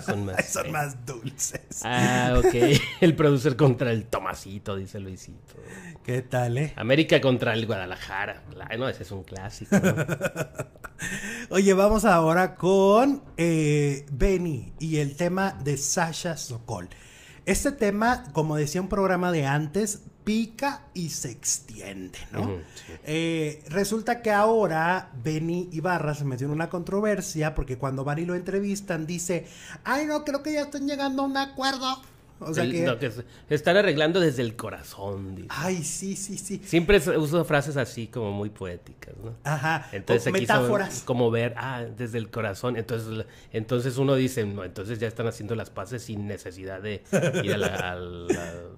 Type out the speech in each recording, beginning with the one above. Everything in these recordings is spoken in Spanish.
son eh. más. dulces. Ah, ok. El producer contra el Tomasito, dice Luisito. ¿Qué tal, eh? América contra el Guadalajara. No, ese es un clásico. Oye, vamos ahora con eh, Benny y el tema de Sasha Sokol. Este tema, como decía un programa de antes, pica y se extiende, ¿no? Eh, resulta que ahora Benny Ibarra se metió en una controversia porque cuando y lo entrevistan dice, ay no, creo que ya están llegando a un acuerdo que... están arreglando desde el corazón. Ay, sí, sí, sí. Siempre uso frases así como muy poéticas, ¿no? Ajá. Entonces metáforas. como ver, ah, desde el corazón. Entonces, entonces uno dice, no, entonces ya están haciendo las paces sin necesidad de ir a,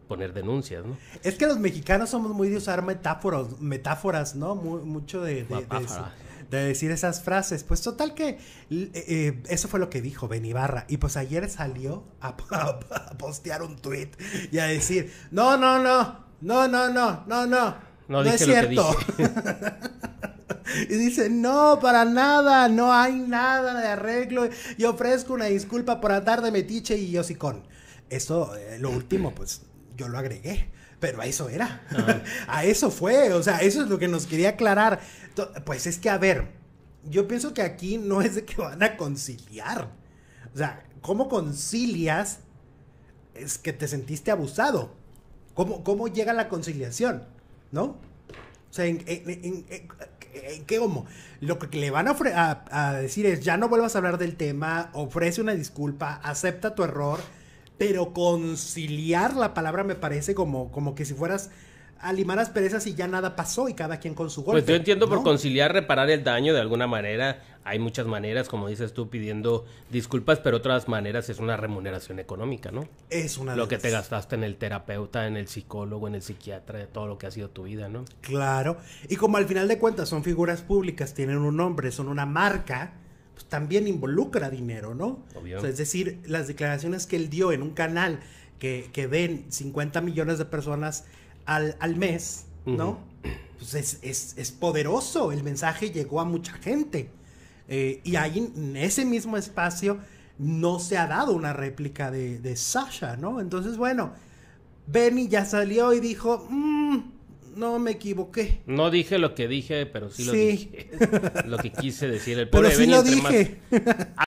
poner denuncias, ¿no? Es que los mexicanos somos muy de usar metáforos, metáforas, ¿no? Muy, mucho de, de decir esas frases. Pues total que eh, eh, eso fue lo que dijo ibarra Y pues ayer salió a, a, postear un tweet y a decir, no, no, no, no, no, no, no, no. No, no es cierto. y dice, no, para nada, no hay nada de arreglo y ofrezco una disculpa por andar de metiche y yo sí Eso, Esto, eh, lo último, pues yo lo agregué. Pero a eso era. Ah. a eso fue. O sea, eso es lo que nos quería aclarar. Pues es que, a ver, yo pienso que aquí no es de que van a conciliar. O sea, ¿cómo concilias es que te sentiste abusado? ¿Cómo, cómo llega la conciliación? ¿No? O sea, ¿en, en, qué cómo Lo que le van a decir es, ya no vuelvas a hablar del tema, ofrece una disculpa, acepta tu error pero conciliar la palabra me parece como, como que si fueras a limar perezas y ya nada pasó y cada quien con su golpe. Pues yo entiendo por conciliar, reparar el daño de alguna manera. Hay muchas maneras, como dices tú, pidiendo disculpas, pero otras maneras es una remuneración económica, ¿no? Es una. Lo que te gastaste en el terapeuta, en el psicólogo, en el psiquiatra, de todo lo que ha sido tu vida, ¿no? Claro. Y como al final de cuentas son figuras públicas, tienen un nombre, son una marca, pues, también involucra dinero, ¿no? es decir, las declaraciones que él dio en un canal que, ven 50 millones de personas al, mes, ¿no? Pues es, poderoso, el mensaje llegó a mucha gente. Eh, y ahí en ese mismo espacio no se ha dado una réplica de, Sasha, ¿no? Entonces, bueno, Benny ya salió y dijo, mm, no me equivoqué. No dije lo que dije, pero sí lo dije. lo que quise decir. El pero sí lo dije.